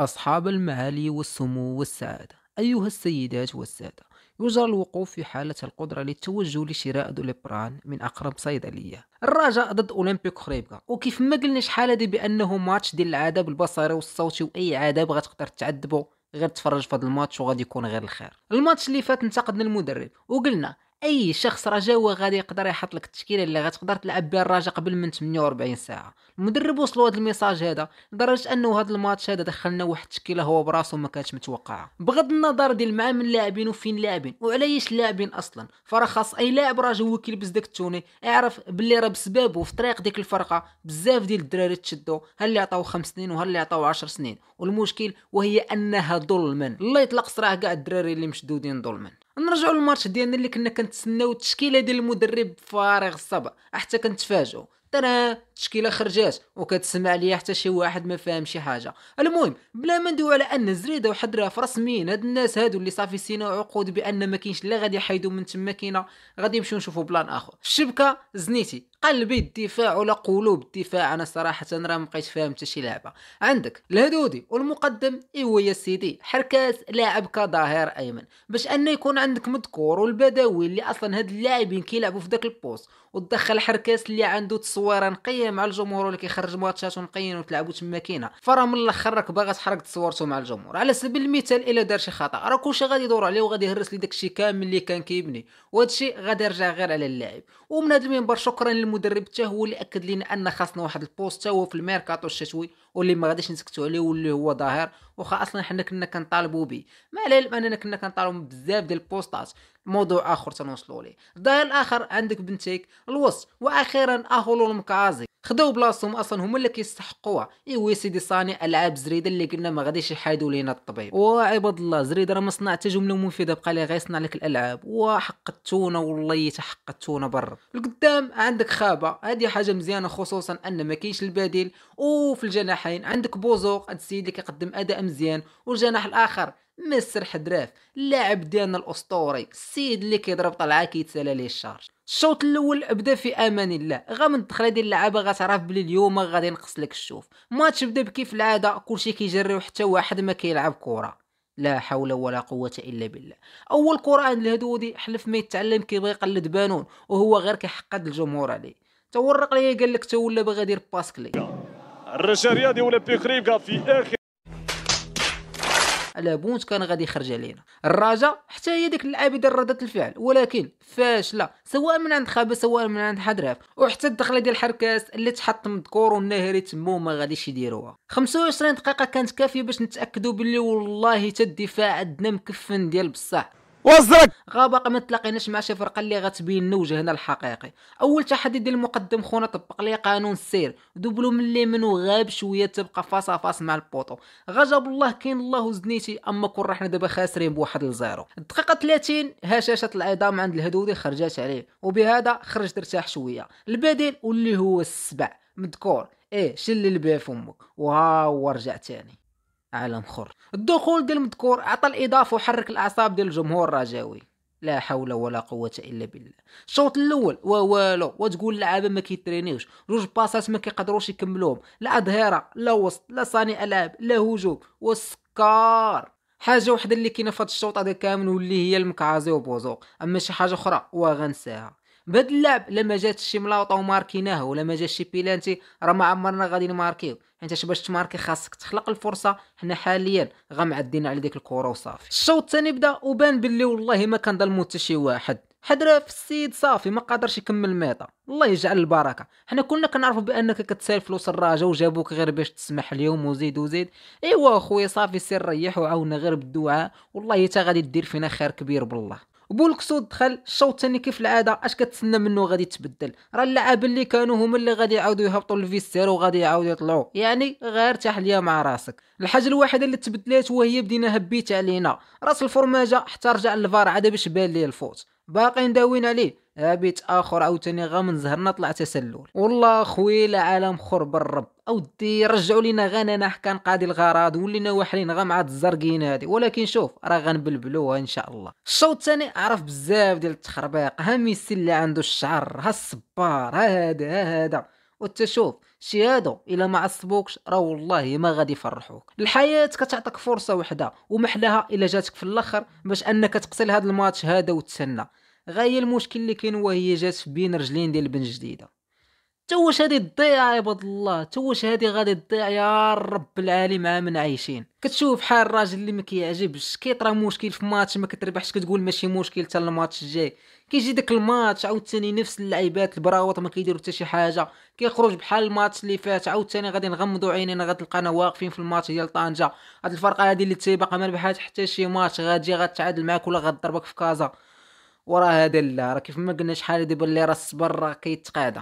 أصحاب المعالي والسمو والسعادة أيها السيدات والسادة يجرى الوقوف في حالة القدرة للتوجه لشراء دوليبران من أقرب صيدلية الرجاء ضد أولمبيك خريبكا وكيف ما قلنا شحال هادي بأنه ماتش ديال العذاب البصري والصوتي وأي عذاب غتقدر تعذبه غير تفرج في هذا الماتش وغادي يكون غير الخير الماتش اللي فات انتقدنا المدرب وقلنا اي شخص رجا هو غادي يقدر يحط لك التشكيله اللي غتقدر تلعب بها الرجاء قبل من 48 ساعه المدرب وصل هذا الميساج هذا لدرجه انه هذا الماتش هذا دخلنا واحد التشكيله هو براسه ما كانتش متوقعه بغض النظر ديال مع من لاعبين وفين لاعبين ايش لاعبين اصلا فراه خاص اي لاعب راجل هو كيلبس داك التوني يعرف باللي راه بسبابه في طريق ديك الفرقه بزاف ديال الدراري تشدوا هل اللي عطاو خمس سنين وهل اللي عطاو 10 سنين والمشكل وهي انها ظلما الله يطلق صراحه كاع الدراري اللي مشدودين ظلما نرجعوا للماتش ديالنا اللي كنا كنتسناو التشكيله ديال المدرب فارغ الصبر حتى كنتفاجئوا ترى التشكيله خرجات وكتسمع ليا حتى شي واحد ما فاهم شي حاجه المهم بلا ما ندوي على ان زريده وحد راه فرسمين هاد الناس هادو اللي صافي سينا عقود بان ما كاينش اللي غادي يحيدو من تما كاينه غادي نمشيو نشوفو بلان اخر في الشبكه زنيتي قلبي الدفاع ولا قلوب الدفاع انا صراحه راه مابقيتش فاهم حتى شي لعبه عندك الهدودي والمقدم ايوا يا سيدي حركات لاعب كظهير ايمن باش انه يكون عندك مذكور والبدوي اللي اصلا هاد اللاعبين كيلعبوا في داك البوست وتدخل حركات اللي عنده تصويره نقيه مع الجمهور ولا كيخرج ماتشات نقيين وتلعبوا تما كاينه فراه من الاخر راك باغي تحرك تصورته مع الجمهور على سبيل المثال الا دار شي خطا راه كلشي غادي يدور عليه وغادي يهرس لي داكشي كامل اللي كان كيبني وهادشي غادي يرجع غير على اللاعب ومن هاد المنبر شكرا للم المدرب حتى هو اللي اكد لنا ان خاصنا واحد البوست حتى هو في الميركاتو الشتوي واللي ما غاديش نسكتوا عليه واللي هو ظاهر واخا اصلا حنا كنا كنطالبوا به مع العلم اننا كنا كنطالبوا بزاف ديال البوستات موضوع اخر تنوصلوا ليه الظاهر الاخر عندك بنتيك الوسط واخيرا اهولو المكازي خداو بلاصتهم اصلا هما اللي كيستحقوها ايوا سيدي صانع العاب زريده اللي قلنا ما غاديش يحيدوا لينا الطبيب وعباد الله زريده راه ما صنع حتى جمله مفيده بقى لي غير يصنع لك الالعاب وحق التونه والله التونه برا القدام عندك خابه هذه حاجه مزيانه خصوصا ان ما كاينش البديل وفي الجناحين عندك بوزوق هذا السيد اللي كيقدم اداء مزيان والجناح الاخر مستر حدراف اللاعب ديالنا الاسطوري السيد اللي كيضرب طلعه كيتسالى ليه الشارج الشوط الاول بدا في امان الله غا من الدخله ديال اللعابه غتعرف بلي اليوم غادي نقص لك الشوف ماتش بدا بكيف العاده كلشي كيجري وحتى واحد ما كيلعب كره لا حول ولا قوة إلا بالله أول كرة عند الهدودي حلف ما يتعلم كيبغي يقلد بانون وهو غير كيحقد الجمهور عليه تورق ليا قال لك تا ولا باغي يدير باسكلي الرجاء رياضي ولا بيكريفكا في آخر على بونت كان غادي يخرج علينا الرجاء حتى هي ديك اللعابه ديال ردة الفعل ولكن فاشله سواء من عند خابه سواء من عند حدراف وحتى الدخله ديال حركاس اللي تحط مذكور والنهري تمو ما غاديش يديروها 25 دقيقه كانت كافيه باش نتاكدوا باللي والله حتى الدفاع عندنا مكفن ديال بصح وزرك غابق ما تلاقيناش مع شي فرقه اللي غتبين وجهنا الحقيقي اول تحدي ديال المقدم خونا طبق ليه قانون السير دوبلو من منو وغاب شويه تبقى فاصا فاص مع البوطو غجب الله كاين الله وزنيتي اما كون حنا دابا خاسرين بواحد لزيرو الدقيقه 30 هشاشه العظام عند الهدودي خرجات عليه وبهذا خرج ارتاح شويه البديل واللي هو السبع مذكور ايه شلل بها فمك وها هو رجع تاني عالم خر الدخول ديال المذكور عطى الاضافه وحرك الاعصاب ديال الجمهور الرجاوي لا حول ولا قوة إلا بالله الشوط الأول والو وتقول اللعابة ما كيترينيوش جوج باسات ما كيقدروش يكملوهم لا أظهرة لا وسط لا صانع ألعاب لا هجوم وسكار حاجه وحده اللي كاينه في هاد الشوط هذا كامل واللي هي المكعازي وبوزوق اما شي حاجه اخرى وغنساها بهاد اللعب لما جات شي ملاوطه وماركيناه ولا ما جات شي بيلانتي راه ما عمرنا غادي نماركيو حيت يعني باش تماركي خاصك تخلق الفرصه حنا حاليا غمعدينا على ديك الكره وصافي الشوط الثاني بدا وبان باللي والله ما كان ظلمو حتى شي واحد حضر في السيد صافي ما قادرش يكمل ميطا الله يجعل البركه حنا كنا كنعرفوا بانك كتسال فلوس الراجا وجابوك غير باش تسمح اليوم وزيد وزيد ايوا اخويا صافي سير ريح وعاونا غير بالدعاء والله حتى غادي دير فينا خير كبير بالله بولكسو دخل الشوط الثاني كيف العاده اش كتسنى منه غادي تبدل راه اللاعب اللي كانوا هما اللي غادي يعاودوا يهبطوا للفيستير وغادي يعاودوا يطلعوا يعني غير ليا مع راسك الحاجه الوحيده اللي تبدلات وهي بدينا هبيت علينا راس الفرماجه حتى رجع للفار عاد باش بان ليه الفوت باقي نداوين عليه هابيت اخر عاوتاني غا من زهرنا طلع تسلل والله خويا العالم خرب الرب اودي رجعوا لينا غنانا كان قادي الغراض ولينا واحلين غا مع الزرقين هادي ولكن شوف راه غنبلبلوها ان شاء الله الشوط الثاني عرف بزاف ديال التخربيق ها ميسي اللي عنده الشعر ها الصبار ها هذا ها هذا شوف شي هادو الا ما عصبوكش راه والله ما غادي يفرحوك الحياه كتعطيك فرصه وحده ومحلاها الا جاتك في الاخر باش انك تقتل هذا الماتش هذا وتسنى غايه المشكل اللي كاين وهي جات بين رجلين ديال بن جديده تا واش هادي تضيع عباد الله تا واش هادي غادي تضيع يا رب العالم من عايشين كتشوف بحال الراجل اللي ما كيعجبش كيطرا مشكل في ماتش ما كتربحش كتقول ماشي مشكل حتى الماتش الجاي كيجي داك الماتش عاوتاني نفس اللعيبات البراوط ما كيديروا حتى شي حاجه كيخرج بحال الماتش اللي فات عاوتاني غادي نغمضوا عينينا غتلقانا واقفين في الماتش ديال طنجه هاد الفرقه هادي اللي تيبقى ما ربحات حتى شي ماتش غادي غتعادل معاك ولا غضربك في كازا وراه هذا لا راه كيف ما قلنا شحال دابا اللي راه الصبر راه كيتقاعد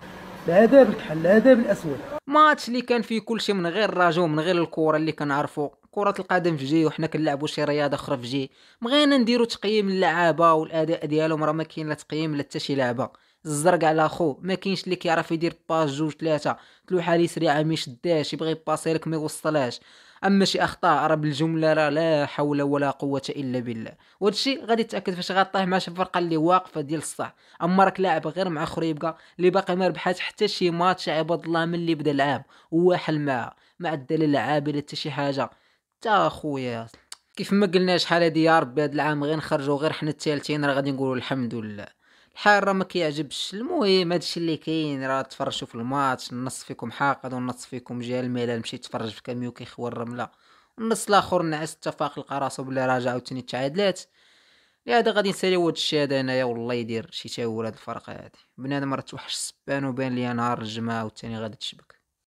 العذاب الكحل العذاب الاسود ماتش اللي كان فيه كل شيء من غير الرجاء من غير الكره اللي كنعرفوا كره القدم في جي وحنا كنلعبوا شي رياضه اخرى في جي بغينا نديروا تقييم اللعابه والاداء ديالهم راه ما كاين لا تقييم لا حتى شي لعبه الزرق على خو ما كاينش اللي كيعرف يدير باس جوج ثلاثه تلوحه لي سريعه ما يشدهاش يبغي يباسي لك ما يوصلهاش اما شي اخطاء راه بالجمله راه لا حول ولا قوه الا بالله وهذا الشيء غادي تاكد فاش غطيه مع شي فرقه اللي واقفه ديال الصح اما راك لاعب غير مع خريبكه اللي باقي ما ربحات حتى شي ماتش عباد الله من اللي بدا العام وواحل معها ما عندها لا لعاب لا حتى شي حاجه تا خويا كيف ما قلنا شحال هادي يا ربي هاد العام غير نخرجوا غير حنا الثالثين راه غادي نقولوا الحمد لله الحال راه ما كيعجبش المهم هادشي اللي كاين راه تفرجوا في الماتش النص فيكم حاقد والنص فيكم جا الميلان مشي يتفرج في كاميو كيخوى الرمله النص الاخر نعس اتفاق القراص راسو بلي راه عاوتاني تعادلات لهذا غادي نساليو هاد الشيء هذا انايا والله يدير شي تاول هاد الفرقه هادي بنادم راه توحش السبان وبان ليا نهار الجمعه والثاني غادي تشبك